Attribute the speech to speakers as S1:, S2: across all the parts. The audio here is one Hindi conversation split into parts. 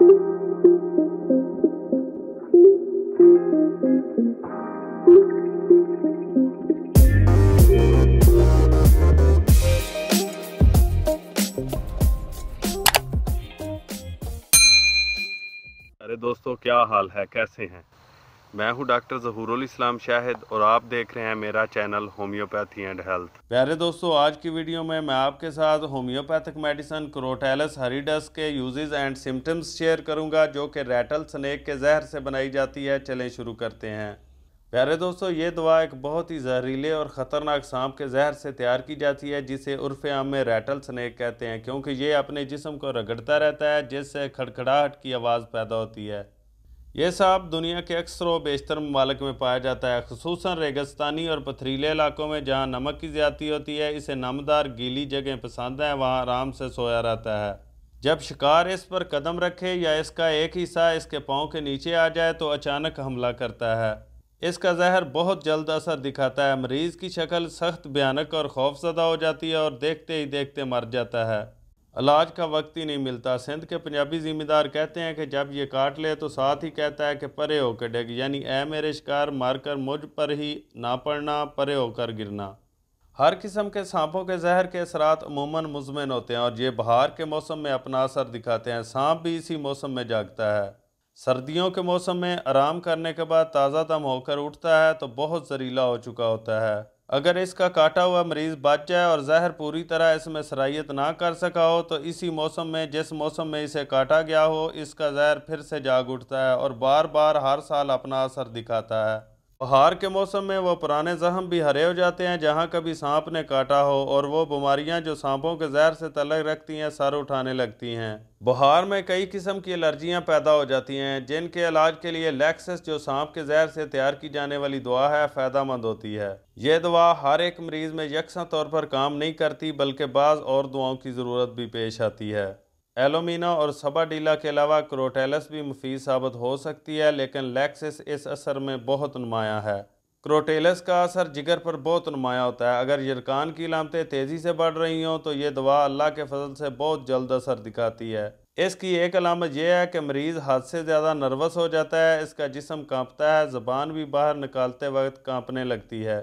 S1: अरे दोस्तों क्या हाल है कैसे हैं मैं हूं डॉक्टर जहूरुल इस्लाम शाहिद और आप देख रहे हैं मेरा चैनल होम्योपैथी एंड हेल्थ प्यारे दोस्तों आज की वीडियो में मैं आपके साथ होम्योपैथिक मेडिसन क्रोटेलस हरीडस के यूजेस एंड सिम्टम्स शेयर करूंगा जो कि रैटल स्नेक के जहर से बनाई जाती है चलें शुरू करते हैं प्यारे दोस्तों ये दवा एक बहुत ही जहरीले और ख़तरनाक सांप के जहर से तैयार की जाती है जिसे उर्फ आम में रैटल स्नैक कहते हैं क्योंकि ये अपने जिसम को रगड़ता रहता है जिससे खड़खड़ाहट की आवाज़ पैदा होती है ये साहब दुनिया के अक्सर व बेशतर ममालक में पाया जाता है खसूस रेगिस्तानी और पथरीले इलाकों में जहाँ नमक की ज़्यादा होती है इसे नमदार गीली जगह पसंद है वहाँ आराम से सोया रहता है जब शिकार इस पर कदम रखे या इसका एक हिस्सा इसके पाँव के नीचे आ जाए तो अचानक हमला करता है इसका जहर बहुत जल्द असर दिखाता है मरीज़ की शक्ल सख्त भयानक और खौफजदा हो जाती है और देखते ही देखते मर जाता है इलाज का वक्त ही नहीं मिलता सिंध के पंजाबी जिम्मेदार कहते हैं कि जब ये काट ले तो साथ ही कहता है कि परे होकर डेग यानी ए मेरे शिकार मारकर मुझ पर ही ना पड़ना परे होकर गिरना हर किस्म के सांपों के जहर के असरात अमूमन मुजमिन होते हैं और ये बहार के मौसम में अपना असर दिखाते हैं सांप भी इसी मौसम में जागता है सर्दियों के मौसम में आराम करने के बाद ताज़ा दम होकर उठता है तो बहुत जहरीला हो चुका होता है अगर इसका काटा हुआ मरीज़ बच जाए और जहर पूरी तरह इसमें सराइत ना कर सका हो तो इसी मौसम में जिस मौसम में इसे काटा गया हो इसका जहर फिर से जाग उठता है और बार बार हर साल अपना असर दिखाता है बहार के मौसम में वो पुराने जख्म भी हरे हो जाते हैं जहाँ कभी सांप ने काटा हो और वो बीमारियाँ जो सांपों के जहर से तलग रखती हैं सर उठाने लगती हैं बहार में कई किस्म की एलर्जियाँ पैदा हो जाती हैं जिनके इलाज के लिए लैक्सस जो सांप के जहर से तैयार की जाने वाली दुआ है फ़ायदा मंद होती है यह दवा हर एक मरीज़ में यकसा तौर पर काम नहीं करती बल्कि बाज़ और दुआओं की ज़रूरत भी पेश आती है एलोमिना और सबाडीला के अलावा क्रोटेलस भी मुफीद साबित हो सकती है लेकिन लैक्सिस इस असर में बहुत नुमाया है क्रोटेलस का असर जिगर पर बहुत नुमाया होता है अगर यरकान की लामतें तेज़ी से बढ़ रही हों तो ये दवा अल्लाह के फजल से बहुत जल्द असर दिखाती है इसकी एक अलामत यह है कि मरीज़ हद से ज़्यादा नर्वस हो जाता है इसका जिसम कांपता है ज़बान भी बाहर निकालते वक्त कांपने लगती है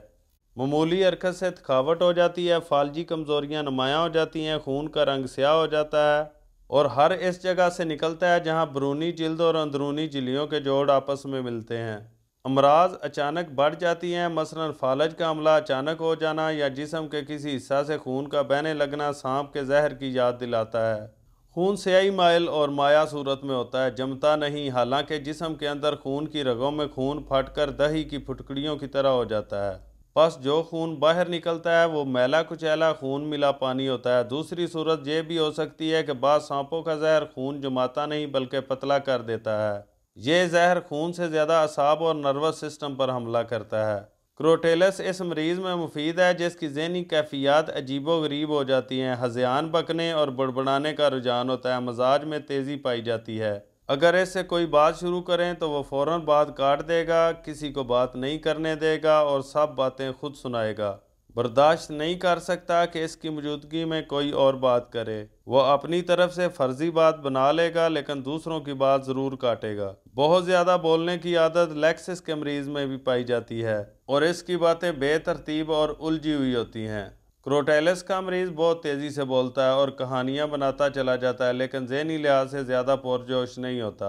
S1: ममूली अरकत से थकावट हो जाती है फालजी कमज़ोरियाँ नुमाया हो जाती हैं खून का रंग स्याह हो जाता है और हर इस जगह से निकलता है जहाँ बरूनी जल्द और अंदरूनी जिलियों के जोड़ आपस में मिलते हैं अमराज अचानक बढ़ जाती हैं मसलन फालज का अमला अचानक हो जाना या जिसम के किसी हिस्सा से खून का बहने लगना सांप के जहर की याद दिलाता है खून स्याही माइल और माया सूरत में होता है जमता नहीं हालांकि जिसम के अंदर खून की रगों में खून फटकर दही की फुटकड़ियों की तरह हो जाता है बस जो खून बाहर निकलता है वो मैला कुचैला खून मिला पानी होता है दूसरी सूरत यह भी हो सकती है कि बाद सांपों का जहर खून जमाता नहीं बल्कि पतला कर देता है ये जहर खून से ज़्यादा असाब और नर्वस सिस्टम पर हमला करता है क्रोटेलस इस मरीज़ में मुफीद है जिसकी जहनी कैफियात अजीब गरीब हो जाती हैं हजियान बकने और बुड़बड़ाने का रुझान होता है मजाज में तेज़ी पाई जाती है अगर ऐसे कोई बात शुरू करें तो वह फ़ौर बात काट देगा किसी को बात नहीं करने देगा और सब बातें खुद सुनाएगा बर्दाश्त नहीं कर सकता कि इसकी मौजूदगी में कोई और बात करे वह अपनी तरफ से फर्जी बात बना लेगा लेकिन दूसरों की बात ज़रूर काटेगा बहुत ज़्यादा बोलने की आदत लेक्सिस के मरीज़ में भी पाई जाती है और इसकी बातें बेतरतीब और उलझी हुई होती हैं क्रोटेलस का मरीज़ बहुत तेज़ी से बोलता है और कहानियाँ बनाता चला जाता है लेकिन जहनी लिहाज से ज़्यादा पुरजोश नहीं होता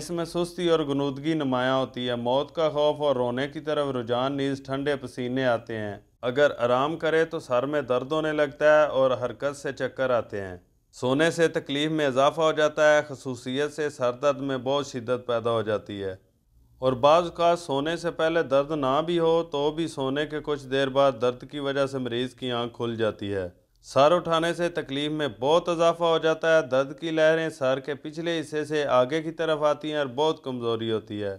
S1: इसमें सुस्ती और गनूदगी नुमाया होती है मौत का खौफ और रोने की तरफ रुझान नीज ठंडे पसीने आते हैं अगर आराम करे तो सर में दर्द होने लगता है और हरकत से चक्कर आते हैं सोने से तकलीफ़ में इजाफा हो जाता है खसूसियत से सर दर्द में बहुत शिद्दत पैदा हो जाती है और बाज़ का सोने से पहले दर्द ना भी हो तो भी सोने के कुछ देर बाद दर्द की वजह से मरीज़ की आंख खुल जाती है सर उठाने से तकलीफ़ में बहुत इजाफा हो जाता है दर्द की लहरें सर के पिछले हिस्से से आगे की तरफ आती हैं और बहुत कमज़ोरी होती है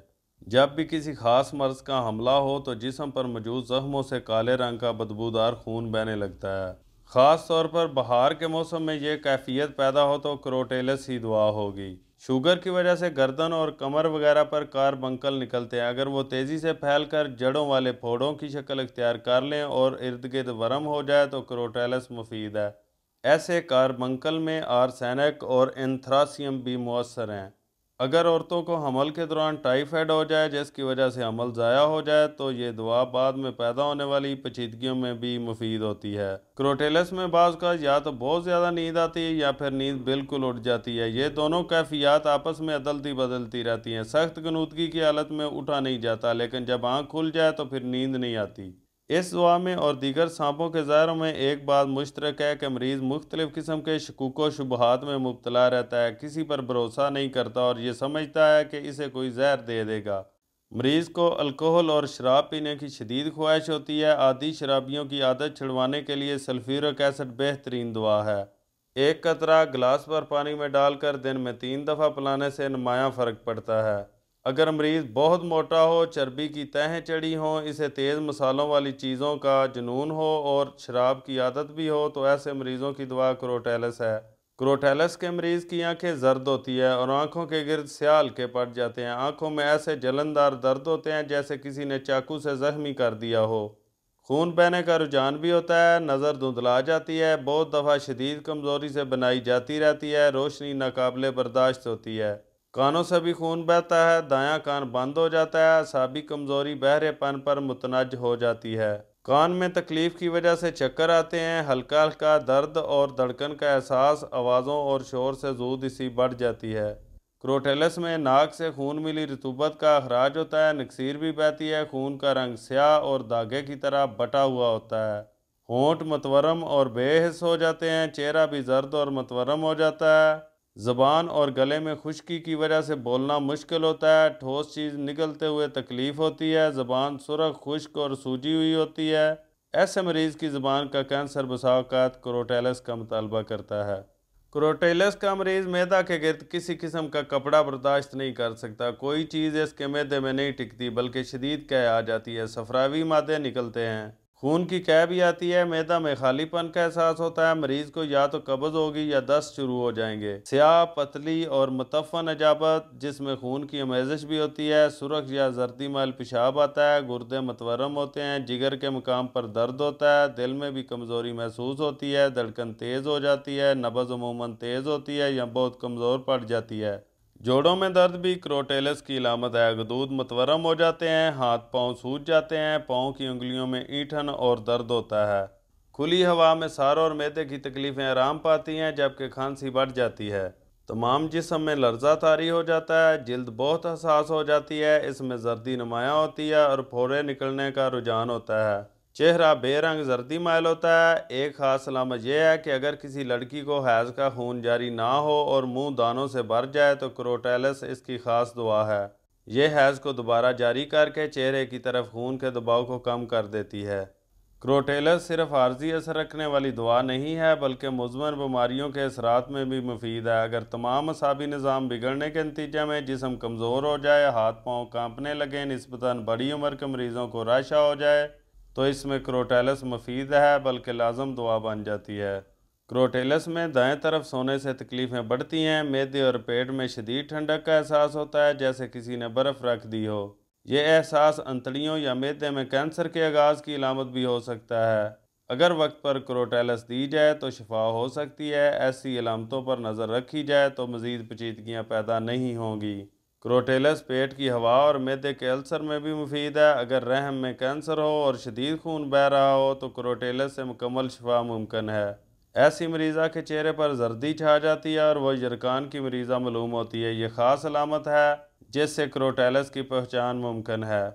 S1: जब भी किसी खास मर्ज का हमला हो तो जिसम पर मौजूद जख्मों से काले रंग का बदबूदार खून बहने लगता है ख़ास तौर पर बहार के मौसम में यह कैफियत पैदा हो तो क्रोटेलस ही दुआ होगी शुगर की वजह से गर्दन और कमर वगैरह पर बंकल निकलते हैं अगर वो तेज़ी से फैलकर जड़ों वाले फोड़ों की शक्ल अख्तियार कर लें और इर्द गिर्द वरम हो जाए तो क्रोटेलस मुफीद है ऐसे बंकल में आर्सेनिक और एंथ्रासियम भी मौसर हैं अगर औरतों को हमल के दौरान टाइफाइड हो जाए जिसकी वजह से हमल ज़ाया हो जाए तो ये दवा बाद में पैदा होने वाली पेचीदगियों में भी मुफीद होती है क्रोटेलस में बाज़ का या तो बहुत ज़्यादा नींद आती है या फिर नींद बिल्कुल उठ जाती है ये दोनों कैफियात आपस में अदलती बदलती रहती हैं सख्त गनूदगी की हालत में उठा नहीं जाता लेकिन जब आँख खुल जाए तो फिर नींद नहीं आती इस दुआ में और दीगर सांपों के ज़ायरों में एक बात मुश्तरक है कि मरीज़ मुख्तलिफ़ किस्म के शकूक शुबहत में मुबतला रहता है किसी पर भरोसा नहीं करता और ये समझता है कि इसे कोई जहर दे देगा मरीज़ को अल्कोहल और शराब पीने की शदीद ख्वाहिश होती है आदि शराबियों की आदत छुड़वाने के लिए सल्फ्यूरिक एसिड बेहतरीन दुआ है एक कतरा गिलास पर पानी में डालकर दिन में तीन दफ़ा पिलाने से नुमाया फ़र्क पड़ता है अगर मरीज़ बहुत मोटा हो चर्बी की तहें चढ़ी हों इसे तेज़ मसालों वाली चीज़ों का जुनून हो और शराब की आदत भी हो तो ऐसे मरीज़ों की दवा क्रोटेलस है क्रोटेलस के मरीज़ की आंखें जर्द होती है और आंखों के गिरद सियाल के पट जाते हैं आंखों में ऐसे जलनदार दर्द होते हैं जैसे किसी ने चाकू से जख्मी कर दिया हो खून बहने का रुझान भी होता है नज़र धुंधला जाती है बहुत दफ़ा शदीद कमज़ोरी से बनाई जाती रहती है रोशनी नाकबले बर्दाश्त होती है कानों से भी खून बहता है दायां कान बंद हो जाता है असाबी कमज़ोरी बहरेपन पर मुतनाज हो जाती है कान में तकलीफ़ की वजह से चक्कर आते हैं हल्का हल्का दर्द और धड़कन का एहसास आवाज़ों और शोर से जू इसी बढ़ जाती है क्रोटेलस में नाक से खून मिली रतूबत का अखराज होता है नकसीर भी बहती है खून का रंग स्याह और धागे की तरह बटा हुआ होता है होंठ मतवरम और बेहस हो जाते हैं चेहरा भी जर्द और मतवरम हो जाता है ज़बान और गले में खुश्की की वजह से बोलना मुश्किल होता है ठोस चीज़ निकलते हुए तकलीफ़ होती है ज़बान सुरख खुश्क और सूजी हुई होती है ऐसे मरीज़ की ज़बान का कैंसर बसावत क्रोटेलस का मुतालबा करता है क्रोटेलस का मरीज़ मैदा के गिरद किसी किस्म का कपड़ा बर्दाश्त नहीं कर सकता कोई चीज़ इसके मैदे में नहीं टिकती बल्कि शदीद कह आ जाती है सफरावी मादे निकलते हैं खून की कै भी आती है मैदा में खालीपन का एहसास होता है मरीज को या तो कब्ज़ होगी या दस्त शुरू हो जाएंगे स्याह पतली और मतफन अजाबत जिसमें खून की अमेजिश भी होती है सुरख या जर्दी माल पेशाब आता है गुर्दे मतवरम होते हैं जिगर के मुकाम पर दर्द होता है दिल में भी कमज़ोरी महसूस होती है धड़कन तेज़ हो जाती है नबज़ अमूमन तेज़ होती है या बहुत कमज़ोर पड़ जाती है जोड़ों में दर्द भी क्रोटेलस की इलामत है गदूद मतवरम हो जाते हैं हाथ पांव सूज जाते हैं पाँव की उंगलियों में ईठन और दर्द होता है खुली हवा में सार और मेदे की तकलीफ़ें आराम पाती हैं जबकि खांसी बढ़ जाती है तमाम जिसम में लर्जा तारी हो जाता है जल्द बहुत हसास हो जाती है इसमें जर्दी नुमाया होती है और फोड़े निकलने का रुझान होता है चेहरा बेरंग जर्दी मायल होता है एक ख़ास अलामत यह है कि अगर किसी लड़की को हैज़ का खून जारी ना हो और मुंह दानों से भर जाए तो क्रोटेलस इसकी ख़ास दुआ है यह हैज़ को दोबारा जारी करके चेहरे की तरफ खून के दबाव को कम कर देती है क्रोटेलस सिर्फ आर्जी असर रखने वाली दुआ नहीं है बल्कि मजमन बीमारियों के असरात में भी मुफीद है अगर तमाम असाबी निज़ाम बिगड़ने के नतीजे में जिसम कमज़ोर हो जाए हाथ पाँव काँपने लगें नस्बता बड़ी उम्र के मरीज़ों को राशा हो जाए तो इसमें क्रोटेलस मफीद है बल्कि लाजम दुआ बन जाती है क्रोटेलस में दाएं तरफ सोने से तकलीफ़ें बढ़ती हैं मेदे और पेट में शदीद ठंडक का एहसास होता है जैसे किसी ने बर्फ़ रख दी हो यह एहसास अंतड़ियों या मेदे में कैंसर के आगाज़ की अलामत भी हो सकता है अगर वक्त पर क्रोटेलस दी जाए तो शफा हो सकती है ऐसी अलामतों पर नज़र रखी जाए तो मज़ीद पेचीदगियाँ पैदा नहीं होंगी क्रोटेलस पेट की हवा और मैदे के अल्सर में भी मुफीद है अगर रहम में कैंसर हो और शदीद खून बह रहा हो तो क्रोटेलस से मुकम्मल शफा मुमकिन है ऐसी मरीज़ा के चेहरे पर जर्दी छा जाती है और वह यरकान की मरीज़ा मलूम होती है ये ख़ास अलामत है जिससे क्रोटेलस की पहचान मुमकिन है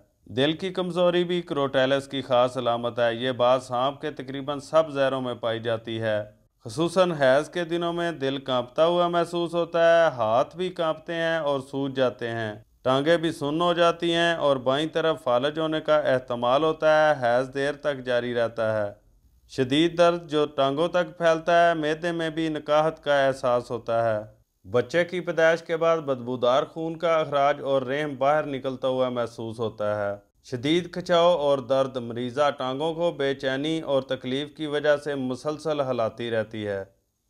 S1: दिल की कमज़ोरी भी क्रोटेलस की ख़ास अलामत है ये बात सांप के तकरीबन सब जहरों में पाई जाती है खसूस हैज़ के दिनों में दिल कांपता हुआ महसूस होता है हाथ भी कांपते हैं और सूज जाते हैं टांगे भी सुन्न हो जाती हैं और बाई तरफ फालज होने का अहतमाल होता है हैज़ देर तक जारी रहता है शदीद दर्द जो टांगों तक फैलता है मैदे में भी निकाहत का एहसास होता है बच्चे की पैदाइश के बाद बदबूदार खून का अखराज और रेहम बाहर निकलता हुआ महसूस होता है शदीद खचाव और दर्द मरीज़ा टांगों को बेचैनी और तकलीफ़ की वजह से मुसलसल हलाती रहती है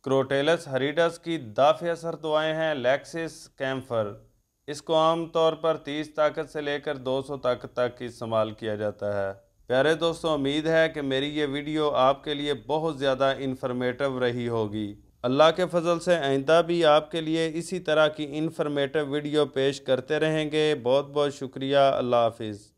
S1: क्रोटेलस हरीडस की दाफ़ असर दुआएँ हैं लैक्सिस कैम्फर इसको आम तौर पर तीस ताकत से लेकर दो सौ ताकत तक इस्तेमाल किया जाता है प्यारे दोस्तों उम्मीद है कि मेरी ये वीडियो आपके लिए बहुत ज़्यादा इन्फॉर्मेटिव रही होगी अल्लाह के फजल से आइंदा भी आपके लिए इसी तरह की इन्फॉर्मेटिव वीडियो पेश करते रहेंगे बहुत बहुत शुक्रिया अल्लाह हाफिज़